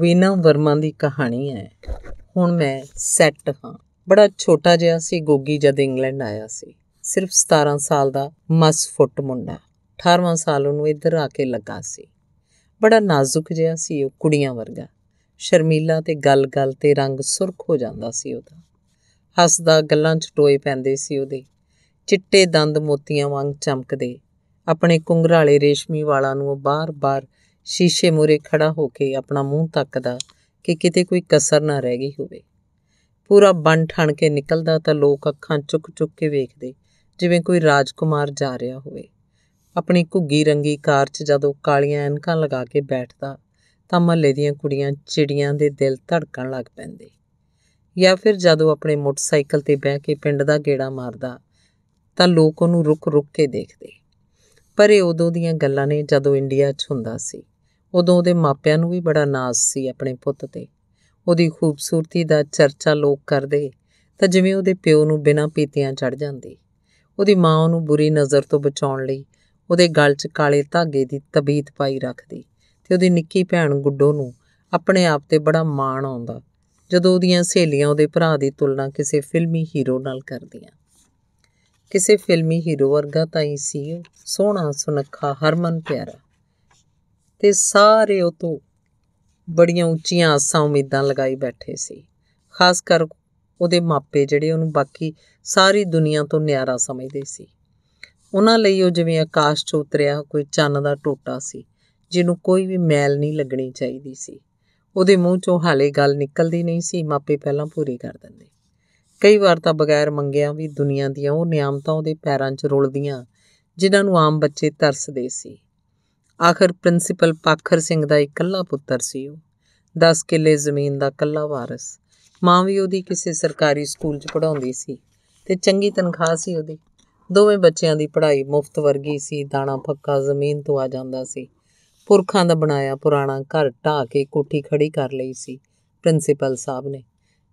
ਵੀਨਾ ਵਰਮਾ ਦੀ ਕਹਾਣੀ ਹੈ ਹੁਣ ਮੈਂ ਸੈੱਟ ਹਾਂ ਬੜਾ ਛੋਟਾ ਜਿਹਾ ਸੀ ਗੋਗੀ ਜਦ ਇੰਗਲੈਂਡ ਆਇਆ ਸੀ ਸਿਰਫ 17 ਸਾਲ ਦਾ ਮਸ ਫੁੱਟ ਮੁੰਡਾ 18ਵਾਂ ਸਾਲ ਉਹਨੂੰ ਇੱਧਰ ਆ ਕੇ ਲੱਗਾ ਸੀ ਬੜਾ ਨਾਜ਼ੁਕ ਜਿਹਾ ਸੀ ਉਹ ਕੁੜੀਆਂ ਵਰਗਾ ਸ਼ਰਮੀਲਾ ਤੇ ਗੱਲ-ਗੱਲ ਤੇ ਰੰਗ ਸੁਰਖ ਹੋ ਜਾਂਦਾ ਸੀ ਉਹਦਾ ਹੱਸਦਾ ਗੱਲਾਂ 'ਚ ਟੋਏ ਪੈਂਦੇ ਸੀ ਉਹਦੇ ਚਿੱਟੇ ਦੰਦ ਮੋਤੀਆਂ ਵਾਂਗ ਚਮਕਦੇ ਆਪਣੇ ਕੁੰਗਰਾਲੇ ਰੇਸ਼ਮੀ ਵਾਲਾਂ ਨੂੰ ਉਹ ਬਾਰ-ਬਾਰ ਸ਼ੀਸ਼ੇ ਮੂਰੇ ਖੜਾ ਹੋ ਕੇ ਆਪਣਾ ਮੂੰਹ ਤੱਕਦਾ ਕਿ ਕਿਤੇ ਕੋਈ ਕਸਰ ਨਾ ਰਹਿ ਗਈ ਹੋਵੇ ਪੂਰਾ ਬੰਨ ਠਣ ਕੇ ਨਿਕਲਦਾ ਤਾਂ ਲੋਕ ਅੱਖਾਂ ਚੁੱਕ-ਚੁੱਕ ਕੇ ਵੇਖਦੇ ਜਿਵੇਂ ਕੋਈ ਰਾਜਕੁਮਾਰ ਜਾ ਰਿਹਾ ਹੋਵੇ ਆਪਣੀ ਘੁੱਗੀ ਰੰਗੀ ਕਾਰ 'ਚ ਜਦੋਂ ਕਾਲੀਆਂ ਐਨਕਾਂ ਲਗਾ ਕੇ ਬੈਠਦਾ ਤਾਂ ਮਹੱਲੇ ਦੀਆਂ ਕੁੜੀਆਂ ਚਿੜੀਆਂ ਦੇ ਦਿਲ ਧੜਕਣ ਲੱਗ ਪੈਂਦੇ ਜਾਂ ਫਿਰ ਜਦੋਂ ਆਪਣੇ ਮੋਟਰਸਾਈਕਲ ਤੇ ਬਹਿ ਕੇ ਪਿੰਡ ਦਾ ਗੇੜਾ ਮਾਰਦਾ ਤਾਂ ਲੋਕ ਉਹਨੂੰ ਰੁਕ-ਰੁਕ ਕੇ ਦੇਖਦੇ ਪਰ ਇਹ ਉਦੋਂ ਦੀਆਂ ਗੱਲਾਂ ਨੇ ਜਦੋਂ ਇੰਡੀਆ 'ਚ ਹੁੰਦਾ ਸੀ ਉਦੋਂ ਉਹਦੇ ਮਾਪਿਆਂ ਨੂੰ ਵੀ ਬੜਾ ਨਾਜ਼ ਸੀ ਆਪਣੇ ਪੁੱਤ ਤੇ ਉਹਦੀ ਖੂਬਸੂਰਤੀ ਦਾ ਚਰਚਾ ਲੋਕ ਕਰਦੇ ਤਾਂ ਜਿਵੇਂ ਉਹਦੇ ਪਿਓ ਨੂੰ ਬਿਨਾਂ ਪੀਤਿਆਂ ਚੜ ਜਾਂਦੀ ਉਹਦੀ ਮਾਂ ਉਹਨੂੰ ਬੁਰੀ ਨਜ਼ਰ ਤੋਂ ਬਚਾਉਣ ਲਈ ਉਹਦੇ ਗਲ 'ਚ ਕਾਲੇ ਧਾਗੇ ਦੀ ਤਬੀਤ ਪਾਈ ਰੱਖਦੀ ਤੇ ਉਹਦੀ ਨਿੱਕੀ ਭੈਣ ਗੁੱਡੋ ਨੂੰ ਆਪਣੇ ਆਪ ਤੇ ਬੜਾ ਮਾਣ ਆਉਂਦਾ ਜਦੋਂ ਉਹਦੀਆਂ ਸਹੇਲੀਆਂ ਉਹਦੇ ਭਰਾ ਦੀ ਤੁਲਨਾ ਕਿਸੇ ਫਿਲਮੀ ਹੀਰੋ ਨਾਲ ਕਰਦੀਆਂ ਕਿਸੇ ਫਿਲਮੀ ਹੀਰੋ ਵਰਗਾ ਤਾਂ ਹੀ ਸੀ ਸੋਹਣਾ ਸੁਨੱਖਾ ਹਰਮਨ ਪਿਆਰਾ ਤੇ ਸਾਰੇ ਉਹ ਤੋਂ ਬੜੀਆਂ ਉੱਚੀਆਂ ਆਸਾਂ ਉਮੀਦਾਂ ਲਗਾਈ ਬੈਠੇ ਸੀ ਖਾਸ ਕਰ ਉਹਦੇ ਮਾਪੇ ਜਿਹੜੇ ਉਹਨੂੰ ਬਾਕੀ ਸਾਰੀ ਦੁਨੀਆ ਤੋਂ ਨਿਆਰਾ ਸਮਝਦੇ ਸੀ ਉਹਨਾਂ ਲਈ ਉਹ ਜਿਵੇਂ ਆਕਾਸ਼ 'ਚ ਉਤਰਿਆ ਕੋਈ ਚੰਨ ਦਾ ਟੋਟਾ ਸੀ ਜਿਹਨੂੰ ਕੋਈ ਵੀ ਮੈਲ ਨਹੀਂ ਲੱਗਣੀ ਚਾਹੀਦੀ ਸੀ ਉਹਦੇ ਮੂੰਹ 'ਚੋਂ ਹਾਲੇ ਗੱਲ ਨਿਕਲਦੀ ਨਹੀਂ ਸੀ ਮਾਪੇ ਪਹਿਲਾਂ ਪੂਰੀ ਕਰ ਦਿੰਦੇ ਕਈ ਵਾਰ ਤਾਂ ਬਗੈਰ ਮੰਗਿਆਂ ਵੀ ਦੁਨੀਆ ਦੀਆਂ ਉਹ ਨਿਆਮਤਾਂ ਉਹਦੇ ਪੈਰਾਂ 'ਚ ਰੁਲਦੀਆਂ ਜਿਨ੍ਹਾਂ ਨੂੰ ਆਮ ਬੱਚੇ ਤਰਸਦੇ ਸੀ ਆਖਰ ਪ੍ਰਿੰਸੀਪਲ ਪਾਖਰ ਸਿੰਘ ਦਾ ਇਕੱਲਾ ਪੁੱਤਰ ਸੀ ਉਹ 10 ਕਿੱਲੇ ਜ਼ਮੀਨ ਦਾ ਇਕੱਲਾ ਵਾਰਿਸ ਮਾਂ ਵੀ ਉਹਦੀ ਕਿਸੇ ਸਰਕਾਰੀ ਸਕੂਲ 'ਚ ਪੜ੍ਹਾਉਂਦੀ ਸੀ ਤੇ ਚੰਗੀ ਤਨਖਾਹ ਸੀ ਉਹਦੀ ਦੋਵੇਂ ਬੱਚਿਆਂ ਦੀ ਪੜ੍ਹਾਈ ਮੁਫਤ ਵਰਗੀ ਸੀ ਦਾਣਾ ਪੱਕਾ ਜ਼ਮੀਨ ਤੋਂ ਆ ਜਾਂਦਾ ਸੀ ਪੁਰਖਾਂ ਦਾ ਬਣਾਇਆ ਪੁਰਾਣਾ ਘਰ ਢਾ ਕੇ ਕੋਠੀ ਖੜੀ ਕਰ ਲਈ ਸੀ ਪ੍ਰਿੰਸੀਪਲ ਸਾਹਿਬ ਨੇ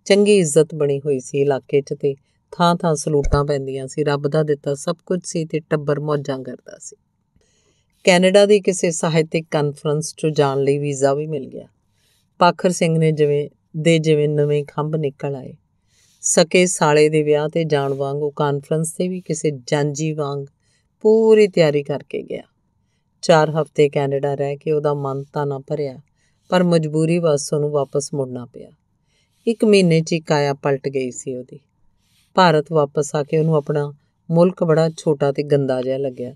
ਚੰਗੀ ਇੱਜ਼ਤ ਬਣੀ ਹੋਈ ਸੀ ਇਲਾਕੇ 'ਚ ਤੇ ਥਾਂ-ਥਾਂ ਸਲੂਟਾਂ ਪੈਂਦੀਆਂ ਸੀ ਰੱਬ ਦਾ ਦਿੱਤਾ ਸਭ ਕੁਝ ਸੀ ਤੇ ਟੱਬਰ ਮੌਜਾਂ ਕਰਦਾ ਸੀ ਕੈਨੇਡਾ ਦੀ ਕਿਸੇ ਸਾਹਿਤਿਕ ਕਾਨਫਰੰਸ 'ਚ ਜਾਣ ਲਈ ਵੀਜ਼ਾ ਵੀ ਮਿਲ ਗਿਆ ਪਾਖਰ ਸਿੰਘ ਨੇ ਜਿਵੇਂ ਦੇ ਜਿਵੇਂ ਨਵੇਂ ਖੰਭ ਨਿਕਲ ਆਏ ਸਕੇ ਸਾਲੇ ਦੇ ਵਿਆਹ ਤੇ ਜਾਣ ਵਾਂਗ ਉਹ ਕਾਨਫਰੰਸ ਤੇ ਵੀ ਕਿਸੇ ਜਾਂਜੀ ਵਾਂਗ ਪੂਰੀ ਤਿਆਰੀ ਕਰਕੇ ਗਿਆ 4 ਹਫ਼ਤੇ ਕੈਨੇਡਾ ਰਹਿ ਕੇ ਉਹਦਾ ਮਨ ਤਾਂ ਨਾ ਭਰਿਆ ਪਰ ਮਜਬੂਰੀ ਵਸ ਉਹਨੂੰ ਵਾਪਸ ਮੁੜਨਾ ਪਿਆ ਇੱਕ ਮਹੀਨੇ 'ਚ ਹੀ ਕਾਇਆ ਪਲਟ ਗਈ ਸੀ ਉਹਦੀ ਭਾਰਤ ਵਾਪਸ ਆ ਕੇ ਉਹਨੂੰ ਆਪਣਾ ਮੁਲਕ ਬੜਾ ਛੋਟਾ ਤੇ ਗੰਦਾ ਜਿਹਾ ਲੱਗਿਆ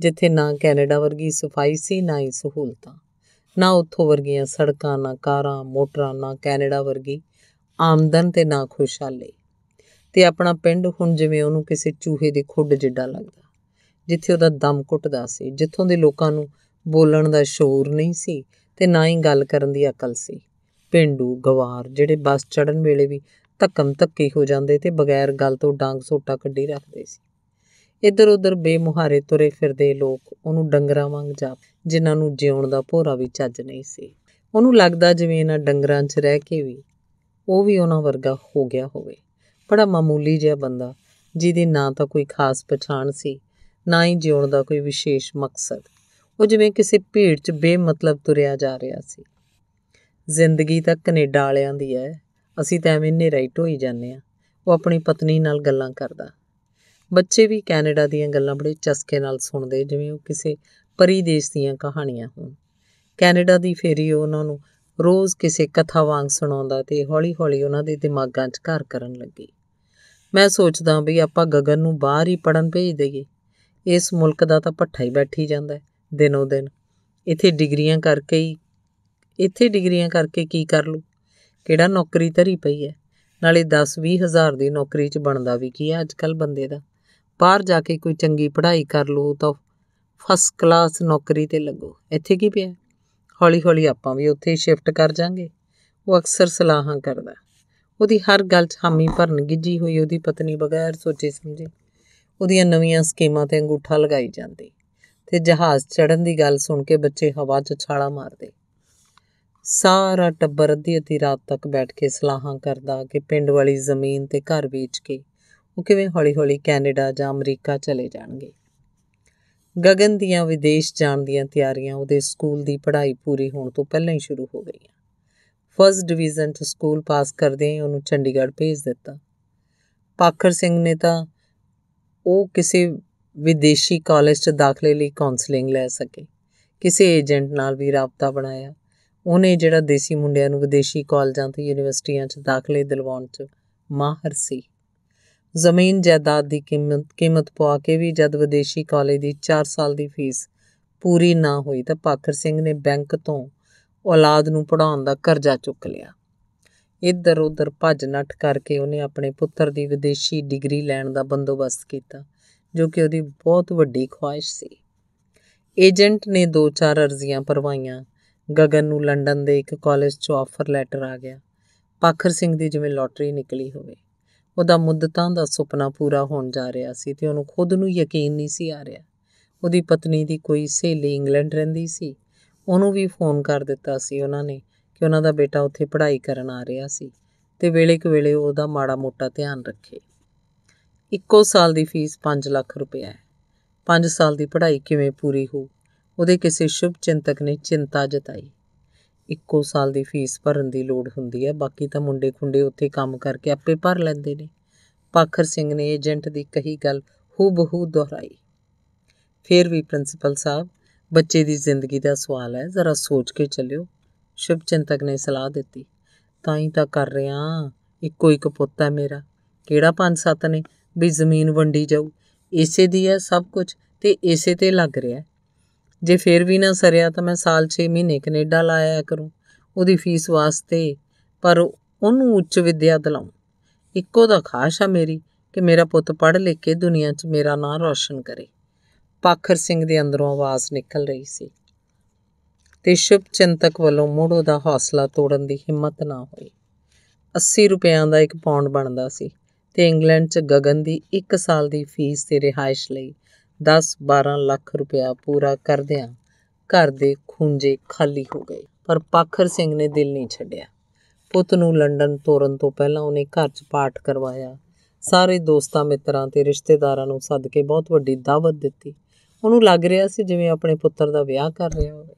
ਜਿੱਥੇ ਨਾ ਕੈਨੇਡਾ ਵਰਗੀ ਸਫਾਈ ਸੀ ਨਾ ਹੀ ਸਹੂਲਤਾਂ ਨਾ ਉੱਥੋਂ ਵਰਗੀਆਂ ਸੜਕਾਂ ਨਾ ਕਾਰਾਂ ਮੋਟਰਾਂ ਨਾ ਕੈਨੇਡਾ ਵਰਗੀ ਆਮਦਨ ਤੇ ਨਾ ਖੁਸ਼ਹਾਲੀ ਤੇ ਆਪਣਾ ਪਿੰਡ ਹੁਣ ਜਿਵੇਂ ਉਹਨੂੰ ਕਿਸੇ ਚੂਹੇ ਦੇ ਖੁੱਡ ਜਿੱਡਾ ਲੱਗਦਾ ਜਿੱਥੇ ਉਹਦਾ ਦਮ ਘੁੱਟਦਾ ਸੀ ਜਿੱਥੋਂ ਦੇ ਲੋਕਾਂ ਨੂੰ ਬੋਲਣ ਦਾ ਸ਼ੌਰ ਨਹੀਂ ਸੀ ਤੇ ਨਾ ਹੀ ਗੱਲ ਕਰਨ ਦੀ ਅਕਲ ਸੀ ਪਿੰਡੂ ਗਵਾਰ ਜਿਹੜੇ ਬੱਸ ਚੜਨ ਵੇਲੇ ਵੀ ਧੱਕਮ ਧੱਕੇ ਹੋ ਜਾਂਦੇ ਤੇ ਬਗੈਰ ਗੱਲ ਤੋਂ ਡਾਂਗ ਸੋਟਾ ਕੱਢੀ ਰੱਖਦੇ ਸੀ ਇੱਧਰ ਉੱਧਰ ਬੇਮੁਹਾਰੇ ਤੁਰੇ ਫਿਰਦੇ ਲੋਕ ਉਹਨੂੰ ਡੰਗਰਾਂ ਵਾਂਗ ਜਾਪ ਜਿਨ੍ਹਾਂ ਨੂੰ ਜਿਉਣ ਦਾ ਭੋਰਾ ਵੀ ਚੱਜ ਨਹੀਂ ਸੀ ਉਹਨੂੰ ਲੱਗਦਾ ਜਿਵੇਂ ਇਹਨਾਂ ਡੰਗਰਾਂ 'ਚ ਰਹਿ ਕੇ ਵੀ ਉਹ ਵੀ ਉਹਨਾਂ ਵਰਗਾ ਹੋ ਗਿਆ ਹੋਵੇ ਬੜਾ ਮਾਮੂਲੀ ਜਿਹਾ ਬੰਦਾ ਜਿਹਦੀ ਨਾਂ ਤਾਂ ਕੋਈ ਖਾਸ ਪਛਾਣ ਸੀ ਨਾ ਹੀ ਜਿਉਣ ਦਾ ਕੋਈ ਵਿਸ਼ੇਸ਼ ਮਕਸਦ ਉਹ ਜਿਵੇਂ ਕਿਸੇ ਭੀੜ 'ਚ ਬੇਮਤਲਬ ਤੁਰਿਆ ਜਾ ਰਿਹਾ ਸੀ ਜ਼ਿੰਦਗੀ ਤਾਂ ਕੈਨੇਡਾ ਵਾਲਿਆਂ ਦੀ ਐ ਅਸੀਂ ਤਾਂ ਐਵੇਂ ਨੇ ਰਾਈਟ ਢੋਈ ਜਾਂਦੇ ਆ ਉਹ ਆਪਣੀ ਪਤਨੀ ਨਾਲ ਗੱਲਾਂ ਕਰਦਾ ਬੱਚੇ ਵੀ ਕੈਨੇਡਾ ਦੀਆਂ ਗੱਲਾਂ ਬੜੇ ਚਸਕੇ ਨਾਲ ਸੁਣਦੇ ਜਿਵੇਂ ਉਹ ਕਿਸੇ ਪਰੀ ਦੇਸ਼ ਦੀਆਂ ਕਹਾਣੀਆਂ ਹੋਣ ਕੈਨੇਡਾ ਦੀ ਫੇਰੀ ਉਹਨਾਂ ਨੂੰ ਰੋਜ਼ ਕਿਸੇ ਕਥਾ ਵਾਂਗ ਸੁਣਾਉਂਦਾ ਤੇ ਹੌਲੀ-ਹੌਲੀ ਉਹਨਾਂ ਦੇ ਦਿਮਾਗਾਂ 'ਚ ਘਰ ਕਰਨ ਲੱਗੀ ਮੈਂ ਸੋਚਦਾ ਵੀ ਆਪਾਂ ਗਗਨ ਨੂੰ ਬਾਹਰ ਹੀ ਪੜਨ ਭੇਜ ਦਈਏ ਇਸ ਮੁਲਕ ਦਾ ਤਾਂ ਪੱਠਾ ਹੀ ਬੈਠੀ ਜਾਂਦਾ ਦਿਨੋ ਦਿਨ ਇੱਥੇ ਡਿਗਰੀਆਂ ਕਰਕੇ ਹੀ ਇੱਥੇ ਡਿਗਰੀਆਂ ਕਰਕੇ ਕੀ ਕਰ ਲੂ ਕਿਹੜਾ ਨੌਕਰੀ ਧਰੀ ਪਈ ਹੈ ਨਾਲੇ 10-20 ਹਜ਼ਾਰ ਦੀ ਨੌਕਰੀ 'ਚ ਬਣਦਾ ਵੀ ਕੀ ਹੈ ਅੱਜਕੱਲ ਬੰਦੇ ਦਾ ਬਾਹਰ ਜਾ ਕੇ ਕੋਈ ਚੰਗੀ ਪੜ੍ਹਾਈ ਕਰ ਲਓ ਤਾਂ ਫਸਟ ਕਲਾਸ ਨੌਕਰੀ ਤੇ ਲੱਗੋ ਇੱਥੇ ਕੀ ਪਿਆ ਹੌਲੀ-ਹੌਲੀ ਆਪਾਂ ਵੀ ਉੱਥੇ ਹੀ ਸ਼ਿਫਟ ਕਰ ਜਾਾਂਗੇ ਉਹ ਅਕਸਰ ਸਲਾਹਾਂ ਕਰਦਾ ਉਹਦੀ ਹਰ ਗੱਲ 'ਚ ਹਾਮੀ ਭਰਨ ਗਿੱਜੀ ਹੋਈ ਉਹਦੀ ਪਤਨੀ ਬਗੈਰ ਸੋਚੇ ਸਮਝੇ ਉਹਦੀਆਂ ਨਵੀਆਂ ਸਕੀਮਾਂ ਤੇ ਅੰਗੂਠਾ ਲਗਾਈ ਜਾਂਦੀ ਤੇ ਜਹਾਜ਼ ਚੜਨ ਦੀ ਗੱਲ ਸੁਣ ਕੇ ਬੱਚੇ ਹਵਾ 'ਚ ਛਾਲਾ ਮਾਰਦੇ ਸਾਰਾ ਟੱਬਰ ਅੱਧੀ ਅੱਧੀ ਰਾਤ ਤੱਕ ਬੈਠ ਕੇ ਸਲਾਹਾਂ ਕਰਦਾ ਕਿ ਪਿੰਡ ਵਾਲੀ ਜ਼ਮੀਨ ਤੇ ਘਰ ਵੇਚ ਕੇ ਉਹ ਕਿਵੇਂ ਹੌਲੀ-ਹੌਲੀ ਕੈਨੇਡਾ ਜਾਂ ਅਮਰੀਕਾ ਚਲੇ ਜਾਣਗੇ ਗਗਨ ਦੀਆਂ ਵਿਦੇਸ਼ ਜਾਣ ਦੀਆਂ ਤਿਆਰੀਆਂ ਉਹਦੇ ਸਕੂਲ ਦੀ ਪੜ੍ਹਾਈ ਪੂਰੀ ਹੋਣ ਤੋਂ ਪਹਿਲਾਂ ਹੀ ਸ਼ੁਰੂ ਹੋ ਗਈਆਂ ਫਸਟ ਡਿਵੀਜ਼ਨ ਤੋਂ ਸਕੂਲ ਪਾਸ ਕਰਦੇ ਹੀ ਉਹਨੂੰ ਚੰਡੀਗੜ੍ਹ ਭੇਜ ਦਿੱਤਾ ਪਾਖਰ ਸਿੰਘ ਨੇ ਤਾਂ ਉਹ ਕਿਸੇ ਵਿਦੇਸ਼ੀ ਕਾਲਜ 'ਚ ਦਾਖਲੇ ਲਈ ਕਾਉਂਸਲਿੰਗ ਲੈ ਸਕੇ ਕਿਸੇ ਏਜੰਟ ਨਾਲ ਵੀ ਰਾਬਤਾ ਬਣਾਇਆ ਉਹਨੇ ਜਿਹੜਾ ਦੇਸੀ ਮੁੰਡਿਆਂ ਨੂੰ ਵਿਦੇਸ਼ੀ ਕਾਲਜਾਂ ਤੇ ਯੂਨੀਵਰਸਿਟੀਆਂ 'ਚ ਦਾਖਲੇ ਦਿਲਵਾਉਣ 'ਚ ਮਾਹਰ ਸੀ ਜ਼ਮੀਨ ਜਾਇਦਾਦ ਦੀ ਕੀਮਤ ਕੀਮਤ ਪਵਾ ਕੇ ਵੀ ਜਦ ਵਿਦੇਸ਼ੀ ਕਾਲਜ ਦੀ 4 ਸਾਲ ਦੀ ਫੀਸ ਪੂਰੀ ਨਾ ਹੋਈ ਤਾਂ ਪਾਖਰ ਸਿੰਘ ਨੇ ਬੈਂਕ ਤੋਂ ਔਲਾਦ ਨੂੰ ਪੜਾਉਣ ਦਾ ਕਰਜ਼ਾ ਚੁੱਕ ਲਿਆ ਇੱਧਰ ਉੱਧਰ ਭੱਜ ਨੱਠ ਕਰਕੇ ਉਹਨੇ ਆਪਣੇ ਪੁੱਤਰ ਦੀ ਵਿਦੇਸ਼ੀ ਡਿਗਰੀ ਲੈਣ ਦਾ ਬੰਦੋਬਸਤ ਕੀਤਾ ਜੋ ਕਿ ਉਹਦੀ ਬਹੁਤ ਵੱਡੀ ਖੁਆਇਸ਼ ਸੀ ਏਜੰਟ ਨੇ ਦੋ ਚਾਰ ਅਰਜ਼ੀਆਂ ਭਰਵਾਈਆਂ ਗਗਨ ਨੂੰ ਲੰਡਨ ਦੇ ਇੱਕ ਕਾਲਜ 'ਚੋਂ ਆਫਰ ਲੈਟਰ ਆ ਗਿਆ ਪਾਖਰ ਸਿੰਘ ਦੀ ਜਿਵੇਂ ਲਾਟਰੀ ਨਿਕਲੀ ਹੋਵੇ ਉਹਦਾ ਮੁੱਦਤਾਂ ਦਾ ਸੁਪਨਾ ਪੂਰਾ ਹੋਣ ਜਾ ਰਿਹਾ ਸੀ ਤੇ ਉਹਨੂੰ ਖੁਦ ਨੂੰ ਯਕੀਨ ਨਹੀਂ ਸੀ ਆ ਰਿਹਾ ਉਹਦੀ ਪਤਨੀ ਦੀ ਕੋਈ ਸਹੇਲੀ ਇੰਗਲੈਂਡ ਰਹਿੰਦੀ ਸੀ ਉਹਨੂੰ ਵੀ ਫੋਨ ਕਰ ਦਿੱਤਾ ਸੀ ਉਹਨਾਂ ਨੇ ਕਿ ਉਹਨਾਂ ਦਾ ਬੇਟਾ ਉੱਥੇ ਪੜ੍ਹਾਈ ਕਰਨ ਆ ਰਿਹਾ ਸੀ ਤੇ ਵੇਲੇ ਕੁ ਵੇਲੇ ਉਹਦਾ ਮਾੜਾ ਮੋਟਾ ਧਿਆਨ ਰੱਖੇ ਇੱਕੋ ਸਾਲ ਦੀ ਫੀਸ 5 ਲੱਖ ਰੁਪਏ ਹੈ 5 ਸਾਲ ਦੀ ਪੜ੍ਹਾਈ ਕਿਵੇਂ ਪੂਰੀ ਹੋ ਉਹਦੇ ਕਿਸੇ ਸ਼ੁਭ ਚਿੰਤਕ ਨੇ ਚਿੰਤਾ ਜਤਾਈ ਇੱਕੋ ਸਾਲ ਦੀ ਫੀਸ ਭਰਨ ਦੀ ਲੋੜ ਹੁੰਦੀ ਹੈ ਬਾਕੀ ਤਾਂ ਮੁੰਡੇ ਖੁੰਡੇ ਉੱਥੇ ਕੰਮ ਕਰਕੇ ਆਪੇ ਭਰ ਲੈਂਦੇ ਨੇ ਪਾਖਰ ਸਿੰਘ ਨੇ ਏਜੰਟ ਦੀ ਕਹੀ ਗੱਲ ਹੂ ਬਹੂ ਦੁਹਰਾਈ ਫਿਰ ਵੀ ਪ੍ਰਿੰਸੀਪਲ ਸਾਹਿਬ ਬੱਚੇ ਦੀ ਜ਼ਿੰਦਗੀ ਦਾ ਸਵਾਲ ਹੈ ਜ਼ਰਾ ਸੋਚ ਕੇ ਚੱਲਿਓ ਸ਼ਿਵ ਚਿੰਤਕ ਨੇ ਸਲਾਹ ਦਿੱਤੀ ਤਾਂ ਹੀ ਤਾਂ ਕਰ ਰਿਆਂ ਇੱਕੋ ਇੱਕ ਪੁੱਤ ਹੈ ਮੇਰਾ ਕਿਹੜਾ ਪੰਜ ਸੱਤ ਨੇ ਵੀ ਜ਼ਮੀਨ ਵੰਡੀ ਜਾਊ ਇਸੇ ਦੀ ਹੈ ਸਭ ਕੁਝ ਤੇ ਇਸੇ ਤੇ ਲੱਗ ਰਿਹਾ ਜੇ ਫੇਰ ਵੀ ਨਾ ਸਰਿਆ ਤਾਂ ਮੈਂ ਸਾਲ 6 ਮਹੀਨੇ ਕੈਨੇਡਾ ਲਾਇਆ ਕਰੂੰ ਉਹਦੀ ਫੀਸ ਵਾਸਤੇ ਪਰ ਉਹਨੂੰ ਉੱਚ ਵਿਦਿਆ ਦਿਲਾਉਂ ਇੱਕੋ ਦਾ ਖਾਸ਼ ਆ ਮੇਰੀ ਕਿ ਮੇਰਾ ਪੁੱਤ ਪੜ੍ਹ ਲੈ ਕੇ ਦੁਨੀਆ 'ਚ ਮੇਰਾ ਨਾਂ ਰੌਸ਼ਨ ਕਰੇ ਪਾਖਰ ਸਿੰਘ ਦੇ ਅੰਦਰੋਂ ਆਵਾਜ਼ ਨਿਕਲ ਰਹੀ ਸੀ ਤੇ ਸ਼ੁਭ ਚਿੰਤਕ ਵੱਲੋਂ ਮੋੜੋ ਦਾ ਹੌਸਲਾ ਤੋੜਨ ਦੀ ਹਿੰਮਤ ਨਾ ਹੋਈ 80 ਰੁਪਿਆਂ ਦਾ ਇੱਕ ਪੌਂਡ ਬਣਦਾ ਸੀ ਤੇ ਇੰਗਲੈਂਡ 'ਚ ਗਗਨ ਦੀ 1 ਸਾਲ ਦੀ ਫੀਸ ਤੇ ਰਿਹਾਇਸ਼ ਲਈ 10-12 ਲੱਖ ਰੁਪਇਆ ਪੂਰਾ ਕਰਦਿਆਂ ਘਰ ਦੇ ਖੂੰਜੇ ਖਾਲੀ ਹੋ ਗਏ ਪਰ ਪਾਖਰ ਸਿੰਘ ਨੇ ਦਿਲ ਨਹੀਂ ਛੱਡਿਆ ਪੁੱਤ ਨੂੰ ਲੰਡਨ ਤੋਰਨ ਤੋਂ ਪਹਿਲਾਂ ਉਹਨੇ ਘਰ 'ਚ ਪਾਠ ਕਰਵਾਇਆ ਸਾਰੇ ਦੋਸਤਾਂ ਮਿੱਤਰਾਂ ਤੇ ਰਿਸ਼ਤੇਦਾਰਾਂ ਨੂੰ ਸੱਦ ਕੇ ਬਹੁਤ ਵੱਡੀ ਦਾਵਤ ਦਿੱਤੀ ਉਹਨੂੰ ਲੱਗ ਰਿਹਾ ਸੀ ਜਿਵੇਂ ਆਪਣੇ ਪੁੱਤਰ ਦਾ ਵਿਆਹ ਕਰ ਰਿਹਾ ਹੋਵੇ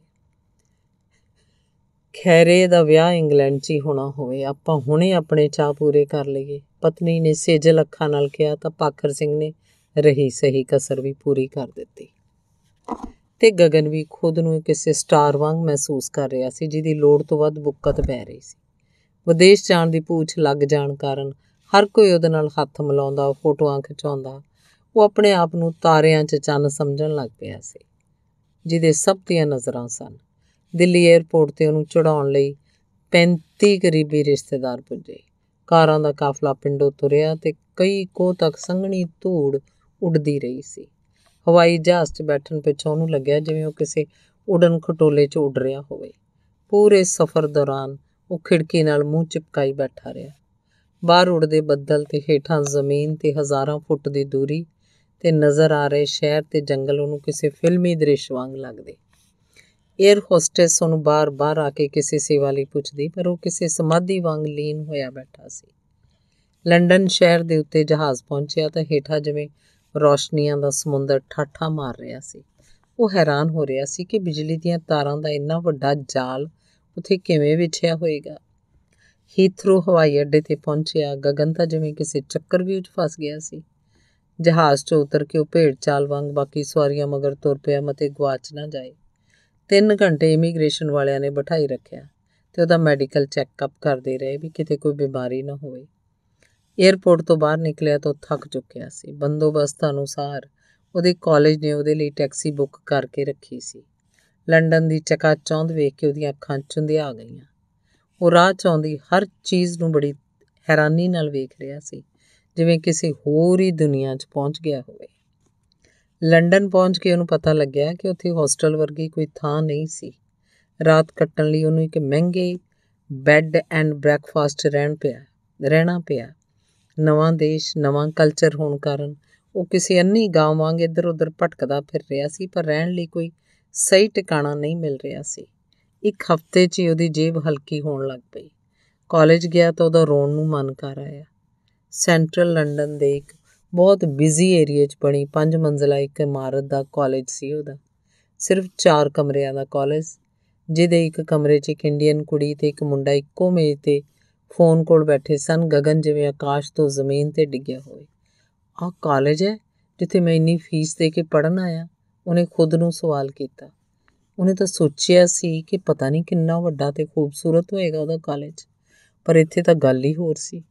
ਖੈਰੇ ਦਾ ਵਿਆਹ ਇੰਗਲੈਂਡ 'ਚ ਹੀ ਹੋਣਾ ਹੋਵੇ ਆਪਾਂ ਹੁਣੇ ਆਪਣੇ ਚਾਹ ਪੂਰੇ ਕਰ ਲਈਏ ਪਤਨੀ ਨੇ ਸੇਜਲ ਅੱਖਾਂ ਨਾਲ ਕਿਹਾ ਤਾਂ ਪਾਖਰ ਸਿੰਘ ਨੇ ਰਹੀ ਸਹੀ ਕਸਰ ਵੀ ਪੂਰੀ ਕਰ ਦਿੱਤੀ ਤੇ ਗगन ਵੀ ਖੁਦ ਨੂੰ ਕਿਸੇ ਸਟਾਰ ਵਾਂਗ ਮਹਿਸੂਸ ਕਰ ਰਿਹਾ ਸੀ ਜਿਹਦੀ ਲੋੜ ਤੋਂ ਵੱਧ ਬੁੱਕਤ ਪੈ ਰਹੀ ਸੀ ਵਿਦੇਸ਼ ਜਾਣ ਦੀ ਪੂਛ ਲੱਗ ਜਾਣ ਕਾਰਨ ਹਰ ਕੋਈ ਉਹਦੇ ਨਾਲ ਹੱਥ ਮਿਲਾਉਂਦਾ ਫੋਟੋਆਂ ਖਿਚਾਉਂਦਾ ਉਹ ਆਪਣੇ ਆਪ ਨੂੰ ਤਾਰਿਆਂ 'ਚ ਚੰਨ ਸਮਝਣ ਲੱਗ ਪਿਆ ਸੀ ਜਿਹਦੇ ਸਭ ਦੀਆਂ ਨਜ਼ਰਾਂ ਸਨ ਦਿੱਲੀ 에ਅਰਪੋਰਟ ਤੇ ਉਹਨੂੰ ਚੜਾਉਣ ਲਈ 35 ਕਰੀਬੀ ਰਿਸ਼ਤੇਦਾਰ ਪੁੱਜੇ ਕਾਰਾਂ ਦਾ ਕਾਫਲਾ ਪਿੰਡੋਂ ਤੁਰਿਆ ਤੇ ਕਈ ਕੋਹ ਤੱਕ ਸੰਘਣੀ ਧੂੜ ਉੱਡਦੀ ਰਹੀ ਸੀ ਹਵਾਈ ਜਹਾਜ਼ 'ਚ ਬੈਠਣ ਪਿੱਛੋਂ ਉਹਨੂੰ ਲੱਗਿਆ ਜਿਵੇਂ ਉਹ ਕਿਸੇ ਉਡਨ ਖਟੋਲੇ 'ਚ ਉੱਡ ਰਿਹਾ ਹੋਵੇ ਪੂਰੇ ਸਫ਼ਰ ਦੌਰਾਨ ਉਹ ਖਿੜਕੀ ਨਾਲ ਮੂੰਹ ਚਿਪਕਾਈ ਬੈਠਾ ਰਿਹਾ ਬਾਹਰ ਉੱਡਦੇ ਬੱਦਲ ਤੇ ਹੇਠਾਂ ਜ਼ਮੀਨ ਤੇ ਹਜ਼ਾਰਾਂ ਫੁੱਟ ਦੀ ਦੂਰੀ ਤੇ ਨਜ਼ਰ ਆ ਰਹੇ ਸ਼ਹਿਰ ਤੇ ਜੰਗਲ ਉਹਨੂੰ ਕਿਸੇ ਫਿਲਮੀ ਦ੍ਰਿਸ਼ ਵਾਂਗ ਲੱਗਦੇ 에ਅਰ ਹੋਸਟੈਸ ਉਹਨੂੰ ਬਾਰ-ਬਾਰ ਆ ਕੇ ਕਿਸੇ ਸੇਵਾ ਲਈ ਪੁੱਛਦੀ ਪਰ ਉਹ ਕਿਸੇ ਸਮਾਧੀ ਵਾਂਗ ਲੀਨ ਹੋਇਆ ਬੈਠਾ ਸੀ ਲੰਡਨ ਸ਼ਹਿਰ ਦੇ ਉੱਤੇ ਜਹਾਜ਼ ਪਹੁੰਚਿਆ ਤਾਂ ਹੇਠਾਂ ਜਿਵੇਂ ਰੌਸ਼ਨੀਆਂ ਦਾ ਸਮੁੰਦਰ ਠਾਠਾ ਮਾਰ ਰਿਹਾ ਸੀ ਉਹ ਹੈਰਾਨ ਹੋ ਰਿਹਾ ਸੀ ਕਿ ਬਿਜਲੀ ਦੀਆਂ ਤਾਰਾਂ ਦਾ ਇੰਨਾ ਵੱਡਾ ਜਾਲ ਉੱਥੇ ਕਿਵੇਂ ਵਿਛਿਆ ਹੋਵੇਗਾ ਹੀਥਰੋ ਹਵਾਈ ਅੱਡੇ ਤੇ ਪਹੁੰਚਿਆ ਗਗਨ ਤਾਂ ਜਿਵੇਂ ਕਿਸੇ ਚੱਕਰ ਵਿੱਚ ਫਸ ਗਿਆ ਸੀ ਜਹਾਜ਼ ਤੋਂ ਉਤਰ ਕੇ ਉਹ ਭੇਡ ਚਾਲ ਵਾਂਗ ਬਾਕੀ ਸਵਾਰੀਆਂ ਮਗਰ ਤੁਰ ਪਿਆ ਮਤੇ ਗਵਾਚ ਨਾ ਜਾਏ 3 ਘੰਟੇ ਇਮੀਗ੍ਰੇਸ਼ਨ ਵਾਲਿਆਂ ਨੇ ਬਿਠਾਈ ਰੱਖਿਆ ਤੇ ਉਹਦਾ ਮੈਡੀਕਲ ਚੈੱਕਅਪ ਕਰਦੇ ਰਹੇ ਵੀ ਕਿਤੇ ਕੋਈ ਬਿਮਾਰੀ ਨਾ ਹੋਵੇ ਏਅਰਪੋਰਟ ਤੋਂ ਬਾਹਰ ਨਿਕਲਿਆ ਤਾਂ ਥੱਕ ਚੁੱਕਿਆ ਸੀ ਬੰਦੋਬਸਤ ਅਨੁਸਾਰ ਉਹਦੇ ਕਾਲਜ ਨੇ ਉਹਦੇ ਲਈ ਟੈਕਸੀ ਬੁੱਕ ਕਰਕੇ ਰੱਖੀ ਸੀ ਲੰਡਨ ਦੀ ਚਕਾ ਚੌਂਦ ਵੇਖ ਕੇ ਉਹਦੀਆਂ ਅੱਖਾਂ ਚੁੰਧਿਆ ਆ ਗਈਆਂ ਉਹ ਰਾਹ 'ਚ ਆਉਂਦੀ ਹਰ ਚੀਜ਼ ਨੂੰ ਬੜੀ ਹੈਰਾਨੀ ਨਾਲ ਵੇਖ ਰਿਹਾ ਸੀ ਜਿਵੇਂ ਕਿਸੇ ਹੋਰ ਹੀ ਦੁਨੀਆ 'ਚ ਪਹੁੰਚ ਗਿਆ ਹੋਵੇ ਲੰਡਨ ਪਹੁੰਚ ਕੇ ਉਹਨੂੰ ਪਤਾ ਲੱਗਿਆ ਕਿ ਉੱਥੇ ਹੋਸਟਲ ਵਰਗੀ ਕੋਈ ਥਾਂ ਨਹੀਂ ਸੀ ਰਾਤ ਕੱਟਣ ਲਈ ਉਹਨੂੰ ਇੱਕ ਮਹਿੰਗੇ ਬੈੱਡ ਐਂਡ ਬ੍ਰੈਕਫਾਸਟ ਰਹਿਣ ਪਿਆ ਰਹਿਣਾ ਪਿਆ ਨਵਾਂ ਦੇਸ਼ ਨਵਾਂ ਕਲਚਰ ਹੋਣ ਕਾਰਨ ਉਹ ਕਿਸੇ ਅੰਨੀ گاਉਂ ਵਾਂਗ ਇੱਧਰ ਉੱਧਰ ਭਟਕਦਾ ਫਿਰ ਰਿਹਾ ਸੀ ਪਰ ਰਹਿਣ ਲਈ ਕੋਈ ਸਹੀ ਟਿਕਾਣਾ ਨਹੀਂ ਮਿਲ ਰਿਹਾ ਸੀ ਇੱਕ ਹਫ਼ਤੇ 'ਚ ਉਹਦੀ ਜੇਬ ਹਲਕੀ ਹੋਣ ਲੱਗ ਪਈ ਕਾਲਜ ਗਿਆ ਤਾਂ ਉਹਦਾ ਰੋਣ ਨੂੰ ਮਨ ਕਰ ਆਇਆ ਸੈਂਟਰਲ ਲੰਡਨ ਦੇ ਇੱਕ ਬਹੁਤ ਬਿਜ਼ੀ ਏਰੀਆ 'ਚ ਬਣੀ ਪੰਜ ਮੰਜ਼ਲਾ ਇੱਕ ਇਮਾਰਤ ਦਾ ਕਾਲਜ ਸੀ ਉਹਦਾ ਸਿਰਫ 4 ਕਮਰਿਆਂ ਦਾ ਕਾਲਜ ਜਿਹਦੇ ਇੱਕ ਕਮਰੇ 'ਚ ਇੱਕ ਇੰਡੀਅਨ ਕੁੜੀ ਤੇ ਇੱਕ ਮੁੰਡਾ ਇੱਕੋ ਮੇਜ਼ ਤੇ ਫੋਨ ਕੋਲ ਬੈਠੇ ਸਨ ਗगन ਜਿਵੇਂ ਆਕਾਸ਼ ਤੋਂ ਜ਼ਮੀਨ ਤੇ ਡਿੱਗਿਆ ਹੋਵੇ ਆ ਕਾਲਜ ਹੈ ਜਿੱਥੇ ਮੈਂ ਇੰਨੀ ਫੀਸ ਦੇ ਕੇ ਪੜਨ ਆਇਆ ਉਹਨੇ ਖੁਦ ਨੂੰ ਸਵਾਲ ਕੀਤਾ ਉਹਨੇ ਤਾਂ ਸੋਚਿਆ ਸੀ ਕਿ ਪਤਾ ਨਹੀਂ ਕਿੰਨਾ ਵੱਡਾ ਤੇ ਖੂਬਸੂਰਤ ਹੋਏਗਾ ਉਹਦਾ ਕਾਲਜ ਪਰ ਇੱਥੇ ਤਾਂ ਗੱਲ ਹੀ ਹੋਰ ਸੀ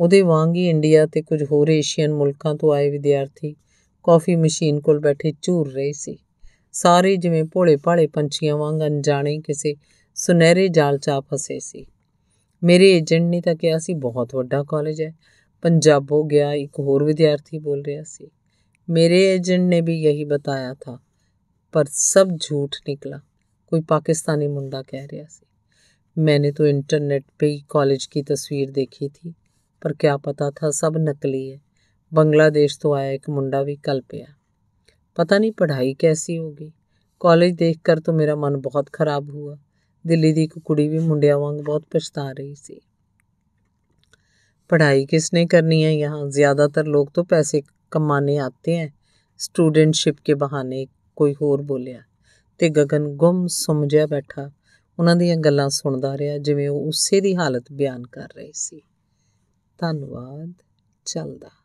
ਉਹਦੇ ਵਾਂਗ ਹੀ ਇੰਡੀਆ ਤੇ ਕੁਝ ਹੋਰ ਏਸ਼ੀਅਨ ਮੁਲਕਾਂ ਤੋਂ ਆਏ ਵਿਦਿਆਰਥੀ ਕਾਫੀ ਮਸ਼ੀਨ ਕੋਲ ਬੈਠੇ ਝੂਰ ਰਹੇ ਸੀ ਸਾਰੇ ਜਿਵੇਂ ਭੋਲੇ ਭਾਲੇ ਪੰਛੀਆਂ ਵਾਂਗ ਅਣਜਾਣੇ ਕਿਸੇ ਸੁਨਹਿਰੇ ਜਾਲ 'ਚ ਆ ਫਸੇ ਸੀ ਮੇਰੇ ਏਜੰਟ ਨੇ ਤਾਂ ਕਿਹਾ ਸੀ ਬਹੁਤ ਵੱਡਾ ਕਾਲਜ ਹੈ पंजाबों गया एक होर विद्यार्थी बोल रहा है मेरे एजेंट ने भी यही बताया था पर सब झूठ निकला कोई पाकिस्तानी मुंडा कह रहा है मैंने तो इंटरनेट पे ही कॉलेज की तस्वीर देखी थी पर क्या पता था सब नकली है बंग्लादेश तो आया एक मुंडा भी कल पे आ पता नहीं पढ़ाई कैसी होगी कॉलेज देखकर तो मेरा मन बहुत ख़राब हुआ ਦਿੱਲੀ ਦੀ ਇੱਕ ਕੁੜੀ ਵੀ ਮੁੰਡਿਆਂ ਵਾਂਗ ਬਹੁਤ ਪਛਤਾ ਰਹੀ ਸੀ ਕਿਸ ਨੇ ਕਰਨੀ ਹੈ ਯਹਾਂ ਜ਼ਿਆਦਾਤਰ ਲੋਕ ਤਾਂ ਪੈਸੇ ਕਮਾਣੇ ਆਤੇ ਹੈ ਸਟੂਡੈਂਟਸ਼ਿਪ ਕੇ ਬਹਾਨੇ ਕੋਈ ਹੋਰ ਬੋਲਿਆ ਤੇ ਗगन ਗੁੰਮ ਸਮਝਿਆ ਬੈਠਾ ਉਹਨਾਂ ਦੀਆਂ ਗੱਲਾਂ ਸੁਣਦਾ ਰਿਹਾ ਜਿਵੇਂ ਉਹ ਉਸੇ ਦੀ ਹਾਲਤ ਬਿਆਨ ਕਰ ਰਹੀ ਸੀ ਧੰਨਵਾਦ ਚੱਲਦਾ